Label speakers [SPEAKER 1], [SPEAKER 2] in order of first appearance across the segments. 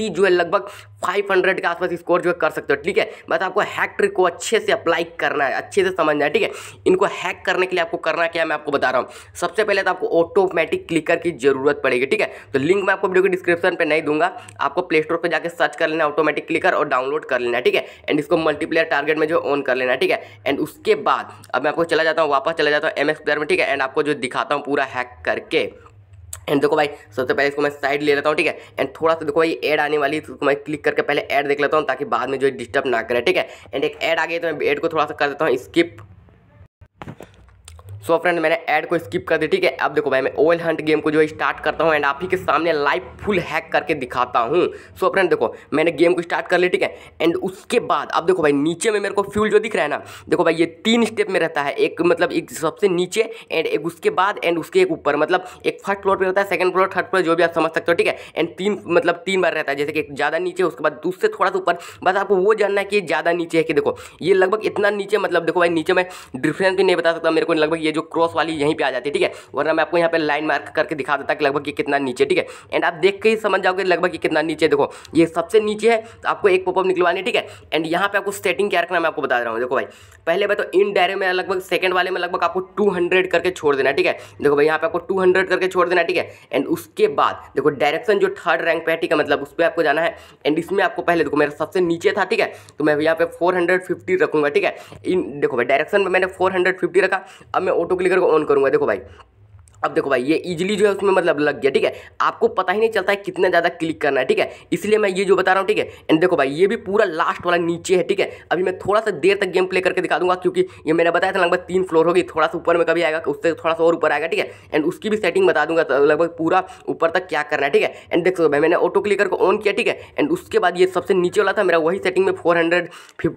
[SPEAKER 1] जो है लगभग 500 के आसपास स्कोर जो है कर सकते हो ठीक है बस आपको हैक ट्रिक को अच्छे से अप्लाई करना है अच्छे से समझना है ठीक है इनको हैक करने के लिए आपको करना क्या है मैं आपको बता रहा हूँ सबसे पहले तो आपको ऑटोमेटिक क्लिकर की जरूरत पड़ेगी ठीक है तो लिंक मैं आपको वीडियो के डिस्क्रिप्शन पर नहीं दूंगा आपको प्ले स्टोर पर जाकर सर्च कर लेना है ऑटोमेटिक क्लिकर और डाउनलोड कर लेना है ठीक है एंड इसको मल्टीप्लेयर टारगेट में जो ऑन कर लेना ठीक है एंड उसके बाद अब मैं आपको चला जाता हूँ वापस चला जाता हूँ एम प्लेयर में ठीक है एंड आपको जो दिखाता हूँ पूरा हैक करके एंड देखो भाई सबसे पहले इसको मैं साइड ले लेता हूँ ठीक है एंड थोड़ा सा देखो भाई एड आने वाली है तो मैं क्लिक करके पहले एड देख लेता हूँ ताकि बाद में जो डिस्टर्ब ना करे ठीक है एंड एक एड आ गई तो मैं एड को थोड़ा सा कर देता हूँ स्किप सो फ्रेंड मैंने ऐड को स्किप कर दी ठीक है अब देखो भाई मैं ओवल हंट गेम को जो है स्टार्ट करता हूँ एंड आप ही के सामने लाइव फुल हैक करके दिखाता हूँ सो फ्रेंड देखो मैंने गेम को स्टार्ट कर लिया ठीक है एंड उसके बाद अब देखो भाई नीचे में मेरे को फ्यूल जो दिख रहा है ना देखो भाई ये तीन स्टेप में रहता है एक मतलब एक सबसे नीचे एंड एक उसके बाद एंड उसके एक ऊपर मतलब एक फर्स्ट फ्लोर पर रहता है सेकंड फ्लोर थर्ड फ्लोर जो भी आप समझ सकते हो ठीक है एंड तीन मतलब तीन बार रहता है जैसे कि ज़्यादा नीचे उसके बाद दूसरे थोड़ा सा ऊपर बस आपको वो जानना है कि ज़्यादा नीचे है कि देखो ये लगभग इतना नीचे मतलब देखो भाई नीचे मैं डिफरेंस भी नहीं बता सकता मेरे को लगभग ये जो क्रॉस वाली यहीं पर आ जाती है ठीक है वरना मैं आपको यहाँ पर लाइन मार्क करके दिखा देता कि लगभग ये कितना नीचे ठीक है एंड आप देख के ही समझ जाओगे लगभग ये कितना नीचे देखो ये सबसे नीचे है तो आपको एक पोपअप निकलवानी ठीक है एंड यहाँ पर आपको सेटिंग क्या रखना मैं आपको बता रहा हूँ देखो भाई पहले भाई तो इन डायरे में लगभग सेकंड वाले में लगभग आपको 200 करके छोड़ देना ठीक है देखो भाई यहाँ पे आपको 200 करके छोड़ देना ठीक है एंड उसके बाद देखो डायरेक्शन जो थर्ड रैंक पे है ठीक है मतलब उस पर आपको जाना है एंड इसमें आपको पहले देखो मेरा सबसे नीचे था ठीक है तो मैं यहाँ पे 450 रखूंगा ठीक है इन देखो भाई डायरेक्शन में मैंने फोर रखा अब मैं ऑटो क्लिकर को ऑन करूँगा देखो भाई अब देखो भाई ये इजीली जो है उसमें मतलब लग गया ठीक है आपको पता ही नहीं चलता है कितना ज़्यादा क्लिक करना है ठीक है इसलिए मैं ये जो बता रहा हूँ ठीक है एंड देखो भाई ये भी पूरा लास्ट वाला नीचे है ठीक है अभी मैं थोड़ा सा देर तक गेम प्ले करके दिखा दूंगा क्योंकि ये मैंने बताया था लगभग तीन फ्लोर होगी थोड़ा सा ऊपर में कभी आएगा उससे थोड़ा सा और ऊपर आएगा ठीक है एंड उसकी भी सेटिंग बता दूंगा तो लगभग पूरा ऊपर तक क्या करना है ठीक है एंड देखो भाई मैंने ऑटो क्लिकर को ऑन किया ठीक है एंड उसके बाद ये सबसे नीचे वाला था मेरा वही सेटिंग में फोर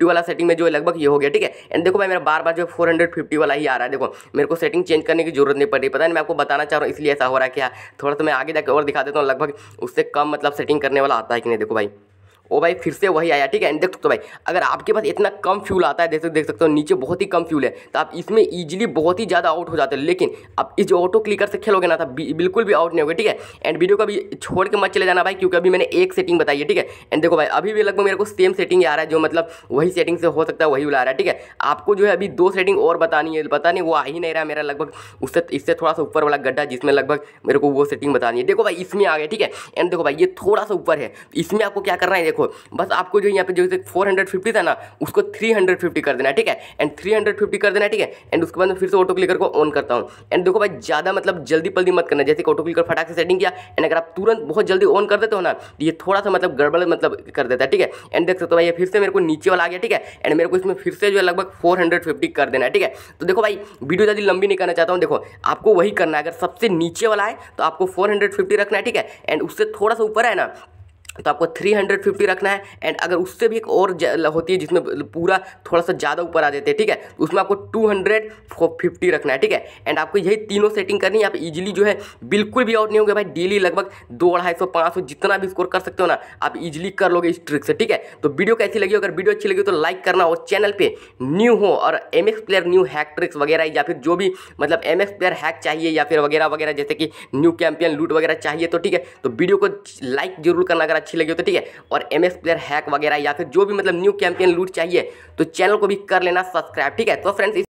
[SPEAKER 1] वाला सेटिंग में जो है लगभग ये हो गया ठीक है एंड देखो भाई मेरा बार बार जो है फोर वाला ही आ रहा है देखो मेरे को सेटिंग चेंज करने की जरूरत नहीं पड़ रही पता नहीं मैं आपको बताना चाह रहा हूँ इसलिए ऐसा हो रहा है क्या हाँ, थोड़ा सा मैं आगे जाकर और दिखा देता हूँ लगभग उससे कम मतलब सेटिंग करने वाला आता है कि नहीं देखो भाई ओ भाई फिर से वही आया ठीक है देख सकते हो भाई अगर आपके पास इतना कम फ्यूल आता है जैसे देख सकते हो नीचे बहुत ही कम फ्यूल है तो आप इसमें ईजिली बहुत ही ज़्यादा आउट हो जाते हैं लेकिन आप इस ऑटो क्लिकर से खेलोगे ना तो बिल्कुल भी आउट नहीं होगा ठीक है एंड वीडियो को अभी छोड़ के मत चले जाना भाई क्योंकि अभी मैंने एक सेटिंग बताई है ठीक है एंड देखो भाई अभी भी लगभग मेरे को सेम सेटिंग आ रहा है जो मतलब वही सेटिंग से हो सकता है वही आ रहा है ठीक है आपको जो है अभी दो सेटिंग और बतानी है पता नहीं वो आ ही नहीं रहा मेरा लगभग उससे इससे थोड़ा सा ऊपर वाला गड्ढा जिसमें लगभग मेरे को वो सेटिंग बतानी है देखो भाई इसमें आ गया ठीक है एंड देखो भाई ये थोड़ा सा ऊपर है इसमें आपको क्या करना है देखो देखो बस आपको जो यहाँ पे जो फोर हंड्रेड फिफ्टी था ना उसको थ्री हंड्रेड फिफ्टी कर देना ठीक है एंड थ्री हंड्रेड फिफ्टी कर देना ठीक है एंड उसके बाद मैं फिर से ऑटो क्लिकर को ऑन करता हूँ एंड देखो भाई ज़्यादा मतलब जल्दी पल्दी मत करना जैसे ऑटो क्लिकर फटाक से सेटिंग किया एंड अगर आप तुरंत बहुत जल्दी ऑन कर देते हो ना तो ये थोड़ा सा मतलब गड़बड़ मतलब कर देता है ठीक है एंड देख सकते हो भाई ये फिर से मेरे को नीचे वाला आ गया ठीक है एंड मेरे को इसमें फिर से जो है लगभग फोर हंड्रेड फिफ्टी कर देना है ठीक है तो देखो भाई वीडियो ज़्यादा लंबी नहीं करना चाहता हूँ देखो आपको वही करना है अगर सबसे नीचे वाला है तो आपको फोर हंड्रेड फिफ्टी रखना है ठीक है एंड उससे थोड़ा सा ऊपर है ना तो आपको 350 रखना है एंड अगर उससे भी एक और होती है जिसमें पूरा थोड़ा सा ज़्यादा ऊपर आ जाते हैं ठीक है तो उसमें आपको 250 रखना है ठीक है एंड आपको यही तीनों सेटिंग करनी है आप इजीली जो है बिल्कुल भी आउट नहीं होंगे भाई डेली लगभग दो अढ़ाई सौ पाँच सौ जितना भी स्कोर कर सकते हो ना आप इजिली कर लोगे इस ट्रिक से ठीक है तो वीडियो कैसी लगी अगर वीडियो अच्छी लगी तो लाइक करना और चैनल पर न्यू हो और M player new hack tricks वगैरह या फिर जो भी मतलब एम प्लेयर हैक चाहिए या फिर वगैरह वगैरह जैसे कि न्यू कैंपियन लूट वगैरह चाहिए तो ठीक है तो वीडियो को लाइक जरूर करना अगर अच्छी लगी हो तो ठीक है और एम एक्स प्लेयर हैक वगैरह या फिर जो भी मतलब न्यू कैंपियन लूट चाहिए तो चैनल को भी कर लेना सब्सक्राइब ठीक है तो फ्रेंड्स